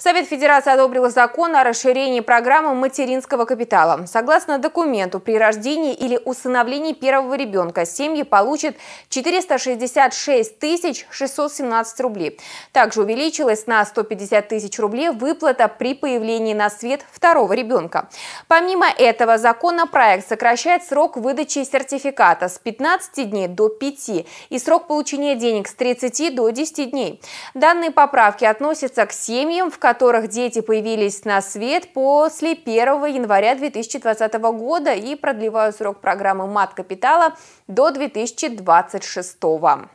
Совет Федерации одобрил закон о расширении программы материнского капитала. Согласно документу, при рождении или усыновлении первого ребенка семьи получат 466 617 рублей. Также увеличилась на 150 тысяч рублей выплата при появлении на свет второго ребенка. Помимо этого, законопроект сокращает срок выдачи сертификата с 15 дней до 5 и срок получения денег с 30 до 10 дней. Данные поправки относятся к семьям, в которых дети появились на свет после 1 января 2020 года и продлевают срок программы «Мат капитала» до 2026 года.